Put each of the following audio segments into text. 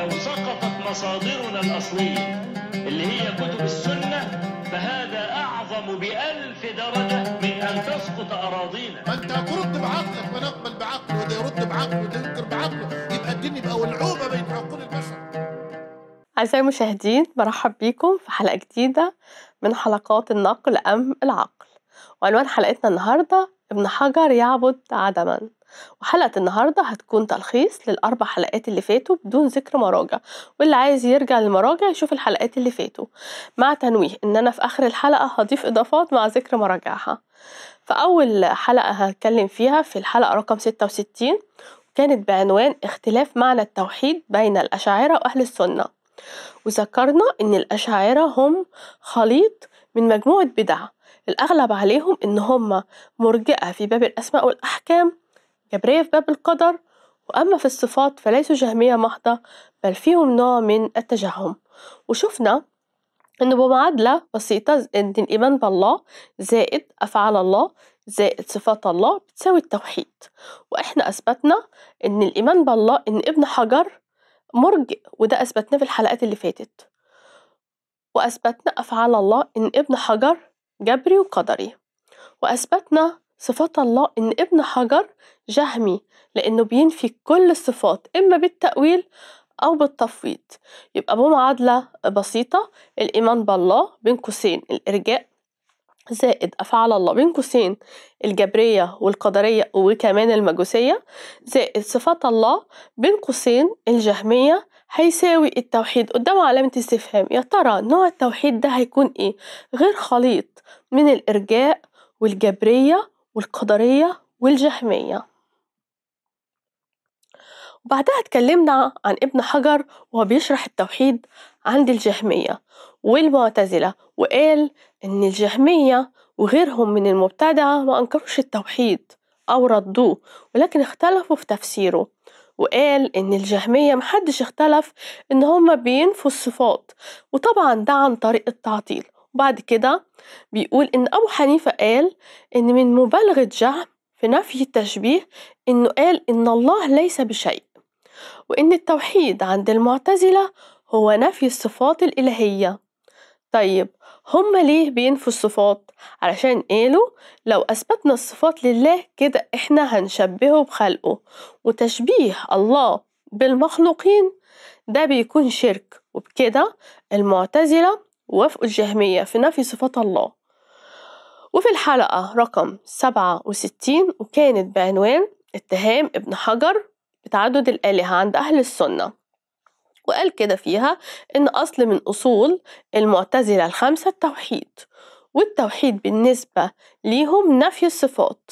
لو سقطت مصادرنا الأصلية اللي هي كتب السنة فهذا أعظم بألف درجة من أن تسقط أراضينا فأنت أنت ترد بعقلك ما نقبل بعقله وده يرد بعقله وده ينكر بعقله يبقى الدين يبقى ولعوبة بين عقول البشر أعزائي المشاهدين برحب بيكم في حلقة جديدة من حلقات النقل أم العقل وعنوان حلقتنا النهاردة ابن حجر يعبد عدما وحلقة النهاردة هتكون تلخيص للأربع حلقات اللي فاتوا بدون ذكر مراجع واللي عايز يرجع للمراجع يشوف الحلقات اللي فاتوا مع تنويه إن أنا في آخر الحلقة هضيف إضافات مع ذكر مراجعها فأول حلقة هتكلم فيها في الحلقة رقم 66 كانت بعنوان اختلاف معنى التوحيد بين الأشاعرة وأهل السنة وذكرنا إن الأشاعرة هم خليط من مجموعة بدع الأغلب عليهم إن هما مرجئة في باب الأسماء والأحكام جبرية في باب القدر وأما في الصفات فليسوا جهمية محضة بل فيهم نوع من التجهم وشفنا إن بمعادلة بسيطة إن الإيمان بالله زائد أفعال الله زائد صفات الله بتساوي التوحيد وإحنا أثبتنا إن الإيمان بالله إن ابن حجر مرجئ وده أثبتناه في الحلقات اللي فاتت وأثبتنا أفعال الله إن ابن حجر جبري وقدري وأثبتنا صفات الله إن ابن حجر جهمي لأنه بينفي كل الصفات إما بالتأويل أو بالتفويض يبقى بمعادلة بسيطة الإيمان بالله بين قوسين الإرجاء زائد أفعال الله بين قوسين الجبرية والقدرية وكمان المجوسية زائد صفات الله بين قوسين الجهمية هيساوي التوحيد قدامه علامة استفهام يا ترى نوع التوحيد ده هيكون ايه غير خليط من الإرجاء والجبرية والقدرية والجهمية وبعدها اتكلمنا عن ابن حجر وهو بيشرح التوحيد عند الجهمية والمعتزلة وقال إن الجهمية وغيرهم من المبتدعة ما أنكروش التوحيد أو ردوه ولكن اختلفوا في تفسيره وقال إن الجهمية محدش اختلف إن هما بينفوا الصفات وطبعا ده عن طريق التعطيل وبعد كده بيقول إن أبو حنيفة قال إن من مبالغة جهم في نفي التشبيه إنه قال إن الله ليس بشيء وإن التوحيد عند المعتزلة هو نفي الصفات الإلهية طيب هما ليه بينفوا الصفات علشان قالوا لو أثبتنا الصفات لله كده إحنا هنشبهه بخلقه وتشبيه الله بالمخلوقين ده بيكون شرك وبكده المعتزلة وافقوا الجهمية في نفي صفات الله وفي الحلقة رقم 67 وكانت بعنوان اتهام ابن حجر بتعدد الآلهة عند أهل السنة وقال كده فيها إن أصل من أصول المعتزلة الخمسة التوحيد والتوحيد بالنسبة ليهم نفي الصفات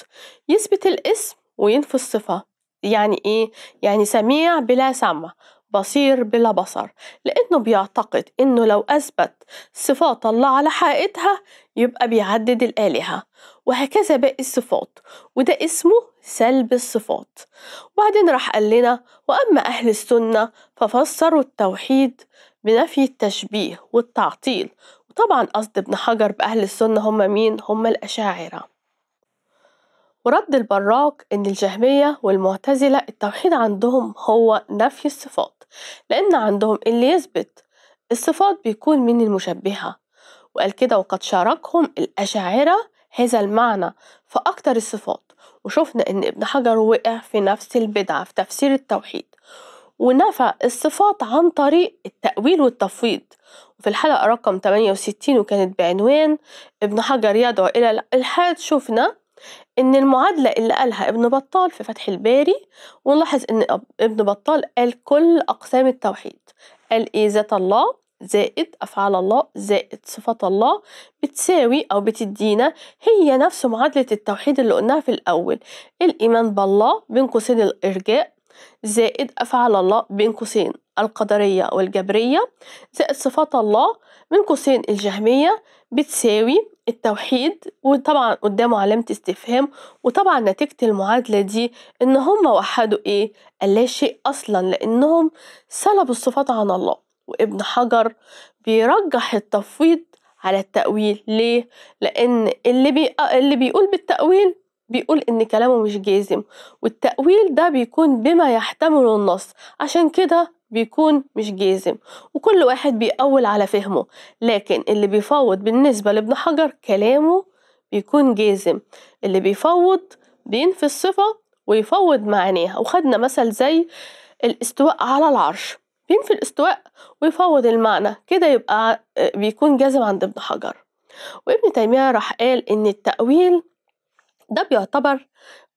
يثبت الاسم وينفي الصفة يعني إيه؟ يعني سميع بلا سمع بصير بلا بصر لأنه بيعتقد إنه لو أثبت صفات الله على حقيقتها يبقى بيعدد الآلهة وهكذا باقي الصفات وده اسمه سلب الصفات وبعدين راح قال لنا وأما أهل السنة ففسروا التوحيد بنفي التشبيه والتعطيل وطبعا قصد ابن حجر بأهل السنة هم مين؟ هم الأشاعرة ورد البراك إن الجهمية والمعتزلة التوحيد عندهم هو نفي الصفات لأن عندهم اللي يثبت الصفات بيكون من المشبهة وقال كده وقد شاركهم الأشاعرة هذا المعنى في أكتر الصفات وشفنا إن ابن حجر وقع في نفس البدعة في تفسير التوحيد ونفى الصفات عن طريق التأويل والتفويض وفي الحلقة رقم 68 وكانت بعنوان ابن حجر يدعو إلى الإلحاد شفنا إن المعادلة اللي قالها ابن بطال في فتح الباري ونلاحظ إن ابن بطال قال كل أقسام التوحيد قال إيه ذات الله زائد أفعال الله زائد صفات الله بتساوي أو بتدينا هي نفس معادلة التوحيد اللي قلناها في الأول الإيمان بالله بين قوسين الإرجاء زائد أفعال الله بين قوسين القدرية والجبرية زائد صفات الله بين قوسين الجهمية بتساوي التوحيد وطبعا قدامه علامة استفهام وطبعا نتيجة المعادلة دي إن هم وحدوا إيه؟ اللاشيء أصلا لأنهم سلبوا الصفات عن الله وابن حجر بيرجح التفويض على التأويل ليه؟ لأن اللي, بي... اللي بيقول بالتأويل بيقول إن كلامه مش جازم والتأويل ده بيكون بما يحتمله النص عشان كده بيكون مش جازم وكل واحد بيأول على فهمه لكن اللي بيفوض بالنسبة لابن حجر كلامه بيكون جازم اللي بيفوض بينفي الصفة ويفوض معناها وخدنا مثل زي الاستواء على العرش بينفي الاستواء ويفوض المعنى كده يبقى آه، بيكون جازم عند ابن حجر وابن تيمية راح قال إن التأويل ده بيعتبر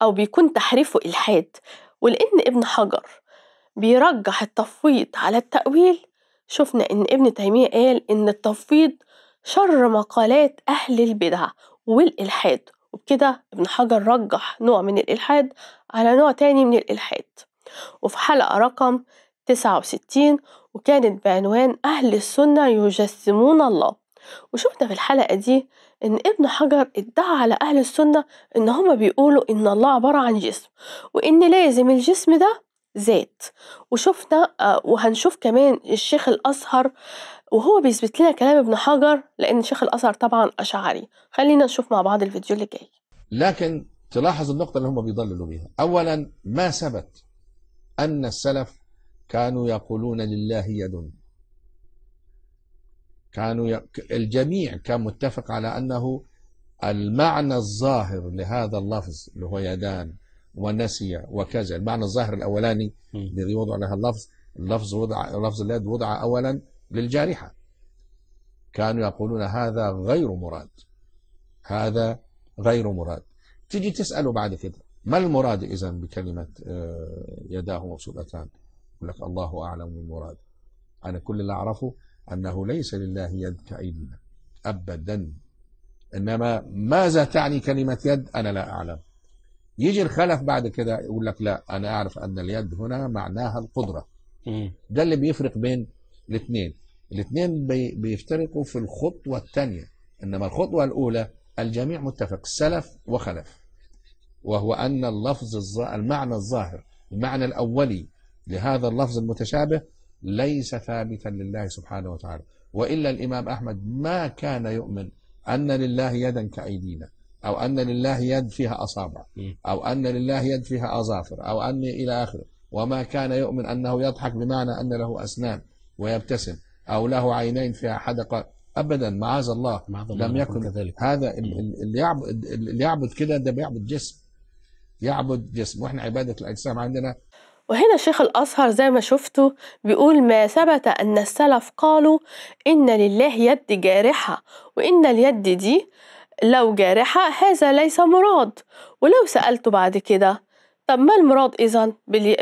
أو بيكون تحريف وإلحاد ولأن ابن حجر بيرجح التفويض على التأويل شفنا إن ابن تيمية قال إن التفويض شر مقالات أهل البدع والإلحاد وبكده ابن حجر رجح نوع من الإلحاد على نوع تاني من الإلحاد وفي حلقة رقم 69 وكانت بعنوان أهل السنة يجسمون الله وشفنا في الحلقة دي إن ابن حجر ادعى على أهل السنة إن هما بيقولوا إن الله عبارة عن جسم وإن لازم الجسم ده ذات وشفنا آه، وهنشوف كمان الشيخ الأزهر وهو بيثبت لنا كلام ابن حجر لأن شيخ الأزهر طبعا أشعري خلينا نشوف مع بعض الفيديو اللي جاي لكن تلاحظ النقطة اللي هم بيضللوا بيها أولا ما ثبت أن السلف كانوا يقولون لله يد كانوا ي... الجميع كان متفق على أنه المعنى الظاهر لهذا اللفظ اللي هو يدان ونسي وكذا المعنى الظاهر الأولاني الذي وضع لها اللفظ اللفظ وضع لفظ اليد وضع أولا للجارحة كانوا يقولون هذا غير مراد هذا غير مراد تيجي تسأله بعد كده ما المراد إذا بكلمة آه، يداه مبسوطتان يقول لك الله أعلم المراد أنا كل اللي أعرفه أنه ليس لله يد كأيدينا أبدا إنما ماذا تعني كلمة يد أنا لا أعلم يجي الخلف بعد كده يقول لك لا أنا أعرف أن اليد هنا معناها القدرة ده اللي بيفرق بين الاثنين الاثنين بيفترقوا في الخطوة الثانية إنما الخطوة الأولى الجميع متفق سلف وخلف وهو أن اللفظ المعنى الظاهر المعنى الأولي لهذا اللفظ المتشابه ليس ثابتا لله سبحانه وتعالى وإلا الإمام أحمد ما كان يؤمن أن لله يدا كأيدينا أو أن لله يد فيها أصابع أو أن لله يد فيها أظافر أو أن إلى آخره وما كان يؤمن أنه يضحك بمعنى أن له أسنان ويبتسم أو له عينين فيها حدقة أبدا معاذ الله لم يكن كذلك. هذا اللي يعبد, اللي يعبد كده ده بيعبد جسم يعبد جسم وإحنا عبادة الأجسام عندنا وهنا شيخ الأزهر زي ما شفتوا بيقول ما ثبت أن السلف قالوا إن لله يد جارحة وإن اليد دي لو جارحة هذا ليس مراد ولو سألته بعد كده طب ما المراد إذا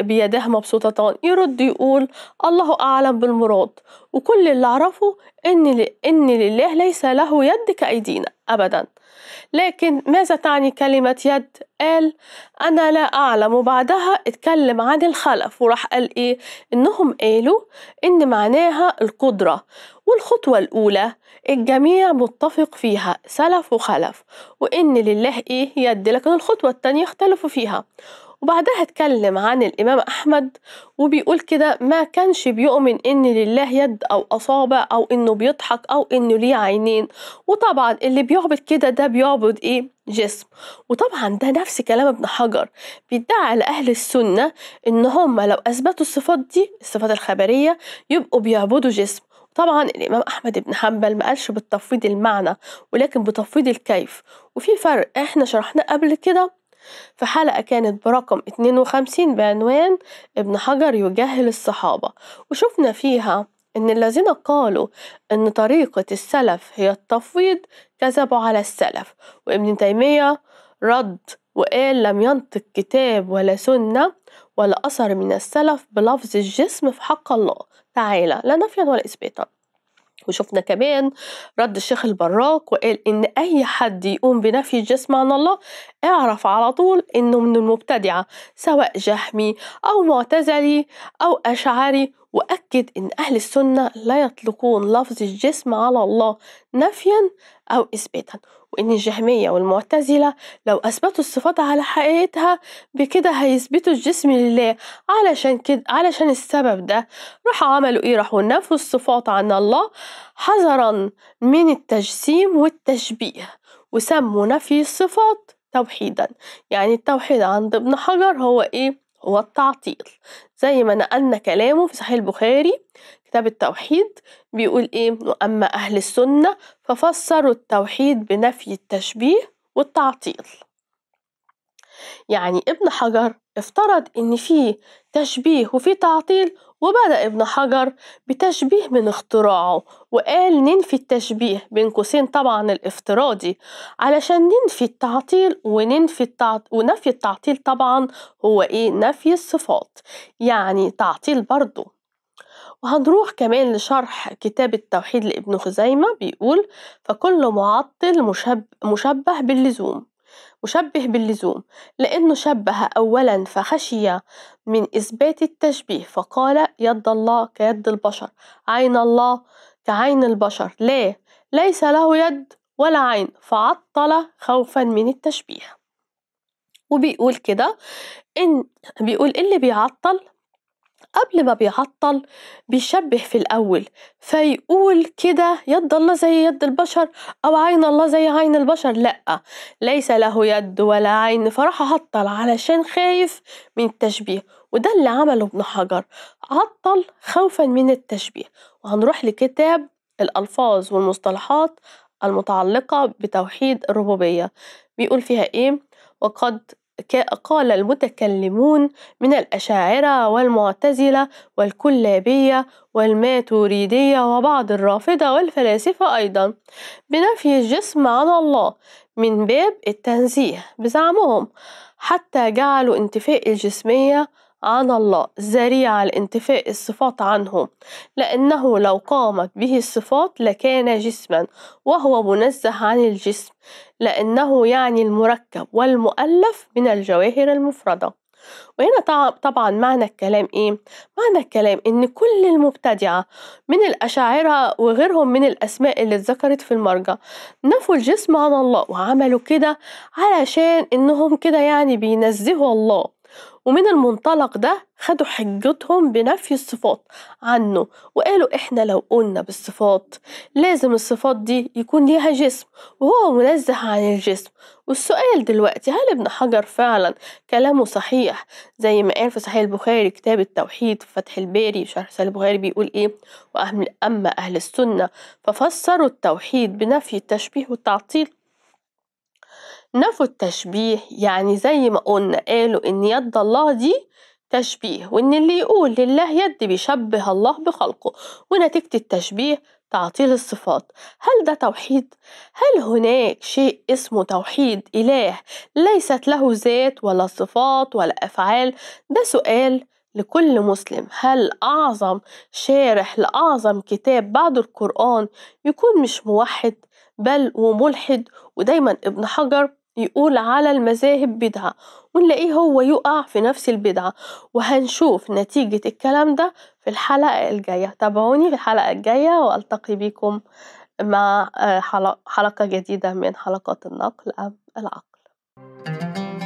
بيداه مبسوطتان يرد يقول الله أعلم بالمراد وكل اللي أعرفه إن, إن لله ليس له يد كأيدينا أبدا لكن ماذا تعني كلمة يد؟ قال أنا لا أعلم وبعدها اتكلم عن الخلف وراح قال إيه؟ إنهم قالوا إن معناها القدرة والخطوة الأولى الجميع متفق فيها سلف وخلف وإن لله إيه يد لكن الخطوة التانية اختلفوا فيها وبعدها اتكلم عن الإمام أحمد وبيقول كده ما كانش بيؤمن إن لله يد أو أصابع أو إنه بيضحك أو إنه ليه عينين وطبعا اللي بيعبد كده ده بيعبد إيه جسم وطبعا ده نفس كلام ابن حجر بيدعي لأهل السنة إن هم لو أثبتوا الصفات دي الصفات الخبرية يبقوا بيعبدوا جسم طبعا الإمام أحمد بن حنبل ما قالش بالتفويض المعنى ولكن بتفويض الكيف وفي فرق احنا شرحناه قبل كده في حلقة كانت برقم 52 بعنوان ابن حجر يجهل الصحابة وشفنا فيها إن الذين قالوا إن طريقة السلف هي التفويض كذبوا على السلف وابن تيمية رد وقال لم ينطق كتاب ولا سنة ولا أثر من السلف بلفظ الجسم في حق الله تعالى لا نفيا ولا إثباتا وشفنا كمان رد الشيخ البراك وقال ان اي حد يقوم بنفي الجسم عن الله اعرف على طول انه من المبتدعه سواء جحمي او معتزلي او اشعري وأكد أن أهل السنة لا يطلقون لفظ الجسم على الله نفيا أو إثباتا وإن الجهمية والمعتزلة لو أثبتوا الصفات على حقيقتها بكده هيثبتوا الجسم لله علشان كده علشان السبب ده راحوا عملوا إيه راحوا نفوا الصفات عن الله حذرا من التجسيم والتشبيه وسموا نفي الصفات توحيدا يعني التوحيد عند ابن حجر هو إيه والتعطيل زي ما نقلنا كلامه في صحيح البخاري كتاب التوحيد بيقول ايه واما اهل السنه ففسروا التوحيد بنفي التشبيه والتعطيل يعني ابن حجر افترض إن فيه تشبيه وفيه تعطيل وبدأ ابن حجر بتشبيه من اختراعه وقال ننفي التشبيه بين قوسين طبعا الافتراضي علشان ننفي التعطيل وننفي التعط... ونفي التعطيل طبعا هو ايه نفي الصفات يعني تعطيل برضه وهنروح كمان لشرح كتاب التوحيد لابن خزيمة بيقول فكل معطل مشب... مشبه باللزوم وشبه باللزوم لأنه شبه أولا فخشي من إثبات التشبيه فقال يد الله كيد البشر عين الله كعين البشر لا ليس له يد ولا عين فعطل خوفا من التشبيه وبيقول كده إن بيقول اللي بيعطل قبل ما بيعطل بيشبه في الأول فيقول كده يد الله زي يد البشر أو عين الله زي عين البشر لأ ليس له يد ولا عين فراح عطل علشان خايف من التشبيه وده اللي عمله ابن حجر عطل خوفا من التشبيه وهنروح لكتاب الألفاظ والمصطلحات المتعلقة بتوحيد الربوبية بيقول فيها إيه وقد قال المتكلمون من الأشاعرة والمعتزلة والكلابية والماتوريدية وبعض الرافضة والفلاسفة أيضا بنفي الجسم عن الله من باب التنزيه بزعمهم حتى جعلوا انتفاء الجسمية عن الله ذريع لانتفاء الصفات عنه لأنه لو قامت به الصفات لكان جسما وهو منزه عن الجسم لأنه يعني المركب والمؤلف من الجواهر المفردة وهنا طبعا معنى الكلام ايه معنى الكلام ان كل المبتدعه من الاشاعره وغيرهم من الاسماء اللي اتذكرت في المرجع نفوا الجسم عن الله وعملوا كده علشان انهم كده يعني بينزهوا الله ومن المنطلق ده خدوا حجتهم بنفي الصفات عنه وقالوا احنا لو قلنا بالصفات لازم الصفات دي يكون ليها جسم وهو منزه عن الجسم والسؤال دلوقتي هل ابن حجر فعلا كلامه صحيح زي ما قال في صحيح البخاري كتاب التوحيد في فتح الباري شرح صحيح البخاري بيقول ايه واما اهل السنه ففسروا التوحيد بنفي التشبيه والتعطيل نفوا التشبيه يعني زي ما قلنا قالوا إن يد الله دي تشبيه وإن اللي يقول لله يد بيشبه الله بخلقه ونتيجة التشبيه تعطيل الصفات هل ده توحيد؟ هل هناك شيء اسمه توحيد إله ليست له ذات ولا صفات ولا أفعال؟ ده سؤال لكل مسلم هل أعظم شارح لأعظم كتاب بعد القرآن يكون مش موحد بل وملحد ودايما ابن حجر يقول على المذاهب بدعة ونلاقيه هو يقع في نفس البدعة وهنشوف نتيجة الكلام ده في الحلقة الجاية تابعوني في الحلقة الجاية وألتقي بكم مع آه، حلقة جديدة من حلقات النقل أم العقل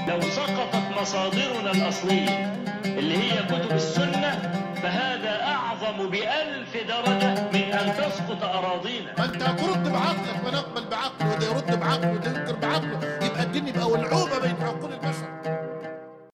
لو سقطت مصادرنا الأصلية اللي هي كتب السنة فهذا أعظم بألف درجة من أن تسقط أراضينا ما أنت هترد بعقلك ما نقبل بعقله وده يرد بعقله وده ينكر بعقله يبقى الدين يبقى ولعوبة بين عقول البشر